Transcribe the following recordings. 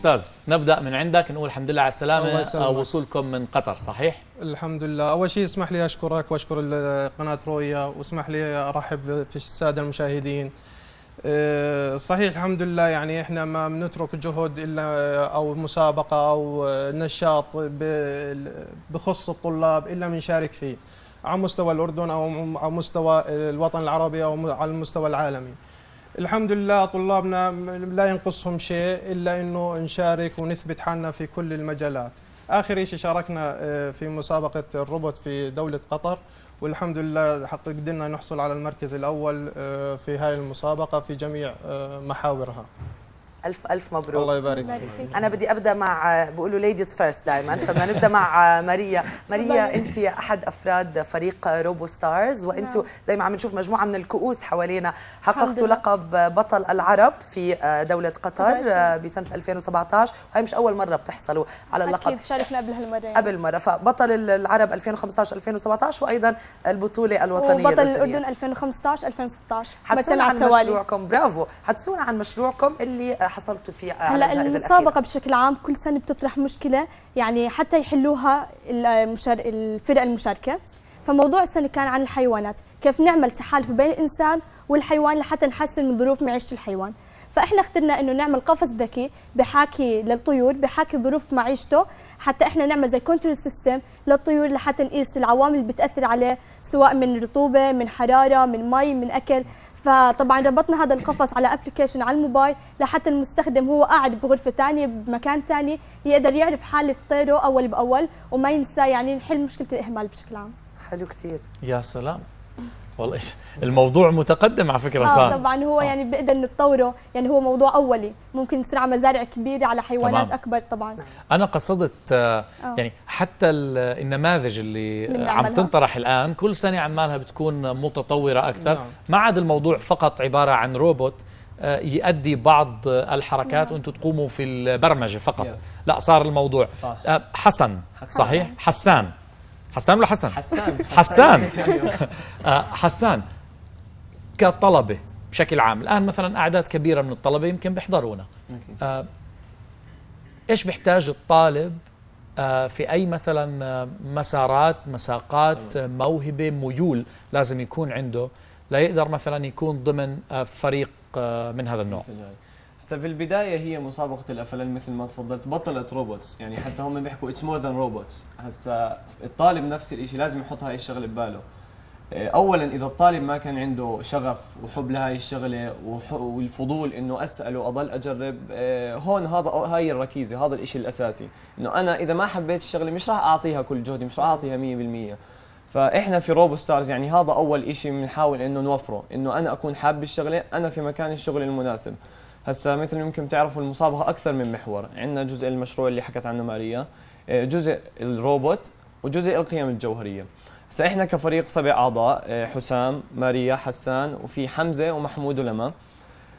استاذ نبدا من عندك نقول الحمد لله على السلامه آه، وصولكم من قطر صحيح الحمد لله اول شيء اسمح لي اشكرك واشكر قناه رؤيا واسمح لي ارحب في الساده المشاهدين آه، صحيح الحمد لله يعني احنا ما بنترك جهد الا او مسابقه او نشاط بخص الطلاب الا بنشارك فيه على مستوى الاردن او على مستوى الوطن العربي او على المستوى العالمي الحمد لله طلابنا لا ينقصهم شيء إلا أنه نشارك ونثبت حالنا في كل المجالات آخر شيء شاركنا آه، في مسابقة الروبوت في دولة قطر والحمد لله حقق قدرنا نحصل على المركز الأول آه، في هذه المسابقة في جميع آه، محاورها الف الف مبروك الله يبارك فيك انا بدي ابدا مع بقولوا ليديز فيرست دائما فبدنا نبدا مع ماريا ماريا انت احد افراد فريق روبو ستارز وانتم نعم. زي ما عم نشوف مجموعه من الكؤوس حوالينا حققتوا لقب بطل العرب في آه، دوله قطر آه، بسنه 2017 وهي مش اول مره بتحصلوا على اللقب اكيد شاركنا قبل هالمره يعني. قبل مره فبطل العرب 2015 2017 وايضا البطوله الوطنيه وبطل الاردن 2015 2016 حدثونا عن مشروعكم برافو حدثونا عن مشروعكم اللي حصلتوا في على هلا المسابقه بشكل عام كل سنه بتطرح مشكله يعني حتى يحلوها المشار... الفرق المشاركه فموضوع السنه كان عن الحيوانات كيف نعمل تحالف بين الانسان والحيوان لحتى نحسن من ظروف معيشه الحيوان فاحنا اخترنا انه نعمل قفص ذكي بحاكي للطيور بحاكي ظروف معيشته حتى احنا نعمل زي كنترول سيستم للطيور لحتى نقيس العوامل اللي بتاثر عليه سواء من رطوبه من حراره من مي من اكل فطبعا ربطنا هذا القفص على ابلكيشن على الموبايل لحتى المستخدم هو قاعد بغرفه ثانيه بمكان ثاني يقدر يعرف حاله طيره اول باول وما ينسى يعني نحل مشكله الاهمال بشكل عام حلو كثير يا سلام والله الموضوع متقدم على فكره صح آه، طبعا هو آه. يعني بنقدر نتطوره يعني هو موضوع اولي ممكن نصنع مزارع كبيره على حيوانات طبعًا. اكبر طبعا نعم. انا قصدت آه, آه. يعني حتى النماذج اللي عم تنطرح الان كل سنه عمالها بتكون متطوره اكثر نعم. ما عاد الموضوع فقط عباره عن روبوت آه، يؤدي بعض الحركات وانتم نعم. تقوموا في البرمجه فقط لا صار الموضوع صح. حسن, حسن صحيح حسان حسان ولا حسن؟ حسان حسان آه، حسان كطلبه بشكل عام الان مثلا اعداد كبيره من الطلبه يمكن بيحضرونا آه، ايش بيحتاج الطالب آه، في اي مثلا مسارات مساقات موهبه ميول لازم يكون عنده ليقدر مثلا يكون ضمن فريق من هذا النوع هسه في البدايه هي مسابقه الافلام مثل ما تفضلت بطلت روبوتس يعني حتى هم بيحكوا اتس مور ذان روبوتس هسه الطالب نفس الشيء لازم يحط هاي الشغله بباله آه، اولا اذا الطالب ما كان عنده شغف وحب لهاي الشغله والفضول انه اسال واضل اجرب آه، هون هذا هاي الركيزه هذا الشيء الاساسي انه انا اذا ما حبيت الشغله مش راح اعطيها كل جهدي مش راح اعطيها 100% فاحنا في روبو ستارز يعني هذا اول شيء بنحاول انه نوفره انه انا اكون حابب الشغله انا في مكان الشغل المناسب هسا مثل ما يمكن تعرفوا المسابقه اكثر من محور عندنا جزء المشروع اللي حكت عنه ماريا آه، جزء الروبوت وجزء القيم الجوهريه هسا احنا كفريق سبع اعضاء آه، حسام ماريا حسان وفي حمزه ومحمود ولما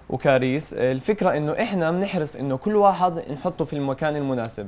وكاريس آه، الفكره انه احنا بنحرص انه كل واحد نحطه في المكان المناسب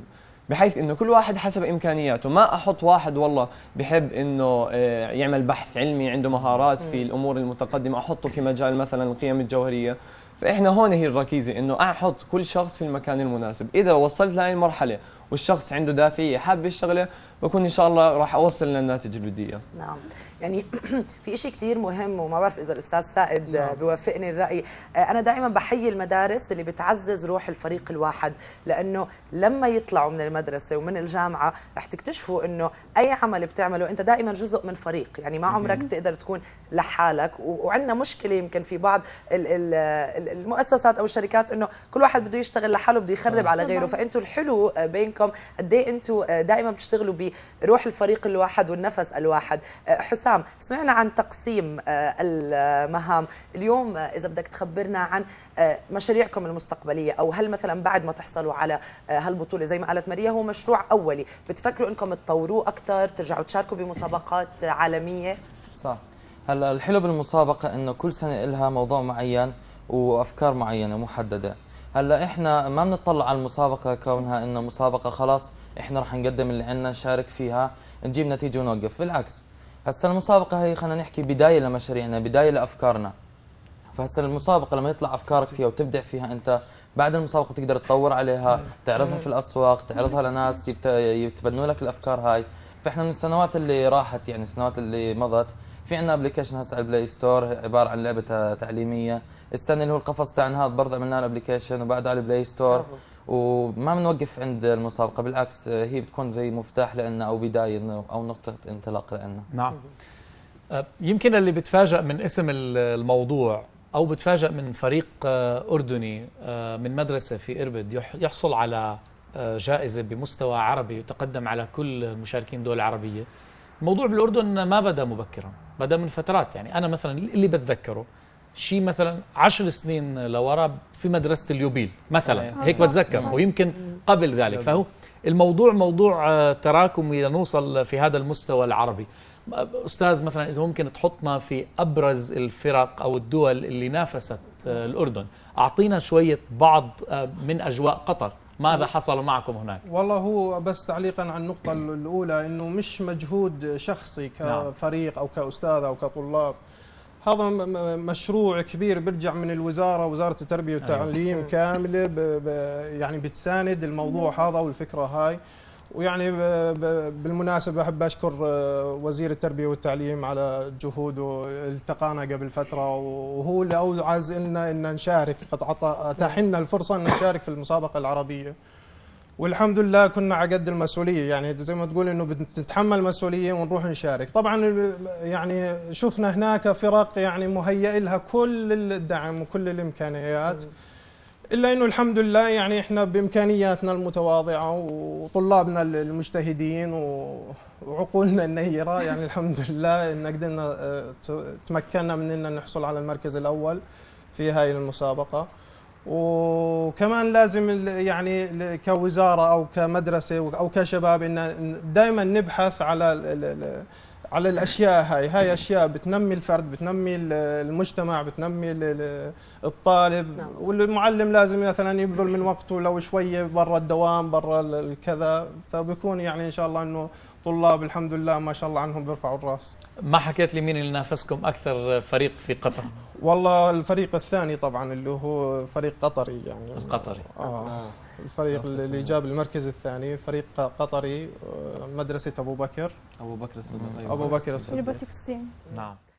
بحيث انه كل واحد حسب امكانياته ما احط واحد والله بحب انه يعمل بحث علمي عنده مهارات في الامور المتقدمه احطه في مجال مثلا القيم الجوهريه فاحنا هون هي الركيزه انه احط كل شخص في المكان المناسب اذا وصلت لهي المرحله والشخص عنده دافعيه حاب الشغله بكون ان شاء الله راح اوصل للناتج اللي بدي اياه نعم يعني في شيء كثير مهم وما بعرف اذا الاستاذ سائد نعم. بيوافقني الراي آه، انا دائما بحيي المدارس اللي بتعزز روح الفريق الواحد لانه لما يطلعوا من المدرسه ومن الجامعه رح تكتشفوا انه اي عمل بتعمله انت دائما جزء من فريق يعني ما عمرك بتقدر تكون لحالك وعندنا مشكله يمكن في بعض المؤسسات او الشركات انه كل واحد بده يشتغل لحاله بده يخرب نعم. على غيره فانتم الحلو آه، بينكم قد ايه انتم آه، دائما بتشتغلوا روح الفريق الواحد والنفس الواحد أه، حسام سمعنا عن تقسيم أه، المهام اليوم أه، إذا بدك تخبرنا عن مشاريعكم المستقبلية أو هل مثلا بعد ما تحصلوا على هالبطولة زي ما قالت ماريا هو مشروع أولي بتفكروا أنكم تطوروه أكثر ترجعوا تشاركوا بمسابقات عالمية صح هلا الحلو بالمسابقة إنه كل سنة إلها موضوع معين وأفكار معينة محددة هلا إحنا ما بنطلع على المسابقة كونها إنه مسابقة خلاص احنا راح نقدم اللي عندنا نشارك فيها نجيب نتيجه ونوقف بالعكس هسه المسابقه هي خلينا نحكي بدايه لمشاريعنا بدايه لافكارنا فهسه المسابقه لما يطلع افكارك فيها وتبدع فيها انت بعد المسابقه بتقدر تطور عليها تعرضها في الاسواق تعرضها لناس يتبنوا لك الافكار هاي فاحنا من السنوات اللي راحت يعني السنوات اللي مضت في عندنا ابلكيشن هسه على البلاي ستور عباره عن لعبه تعليميه السنه اللي هو القفص تاعنا هذا برضه عملنا له ابلكيشن وبعد على البلاي ستور وما بنوقف عند المسابقه بالعكس هي بتكون زي مفتاح لنا او بدايه او نقطه انطلاق لنا نعم أه، يمكن اللي بتفاجئ من اسم الموضوع او بتفاجئ من فريق أه، اردني أه، من مدرسه في اربد يحصل على جائزه بمستوى عربي يتقدم على كل مشاركين دول عربيه الموضوع بالاردن ما بدا مبكرا بدا من فترات يعني انا مثلا اللي بتذكره شيء مثلا عشر سنين لورا في مدرسه اليوبيل مثلا هيك بتذكر ويمكن قبل ذلك فهو الموضوع موضوع آه، تراكمي لنوصل في هذا المستوى العربي آه، استاذ مثلا اذا ممكن تحطنا في ابرز الفرق او الدول اللي نافست آه، الاردن اعطينا شويه بعض من اجواء قطر ماذا حصل معكم هناك؟ والله هو بس تعليقا عن النقطة الأولى أنه مش مجهود شخصي نعم. كفريق أو كأستاذ أو كطلاب هذا مشروع كبير بيرجع من الوزاره وزاره التربيه أيوه. والتعليم أيوه. كامله بـ بـ يعني بتساند الموضوع هذا والفكره هاي ويعني بالمناسبة أحب أشكر آه، وزير التربية والتعليم على جهوده التقانا قبل فترة وهو اللي أوعز لنا أن نشارك قد أتاح لنا الفرصة أن نشارك في المسابقة العربية والحمد لله كنا على قد المسؤوليه يعني زي ما تقول انه بنتحمل مسؤوليه ونروح نشارك طبعا يعني شفنا هناك فرق يعني مهيئ لها كل الدعم وكل الامكانيات الا انه الحمد لله يعني احنا بامكانياتنا المتواضعه وطلابنا المجتهدين وعقولنا النيره يعني الحمد لله ان قدرنا آه، تمكنا من ان نحصل على المركز الاول في هاي المسابقه وكمان لازم يعني كوزاره او كمدرسه او كشباب ان دائما نبحث على على الاشياء هاي هاي اشياء بتنمي الفرد بتنمي المجتمع بتنمي الطالب نعم. والمعلم لازم مثلا يبذل من وقته لو شويه برا الدوام برا الكذا فبكون يعني ان شاء الله انه طلاب الحمد لله ما شاء الله عنهم بيرفعوا الراس ما حكيت لي مين اللي نافسكم اكثر فريق في قطر والله الفريق الثاني طبعا اللي هو فريق قطري يعني القطري آه. آه. الفريق اللي جاب المركز الثاني فريق قطري آه، مدرسه ابو بكر ابو بكر الصديق ابو بكر الصديق نعم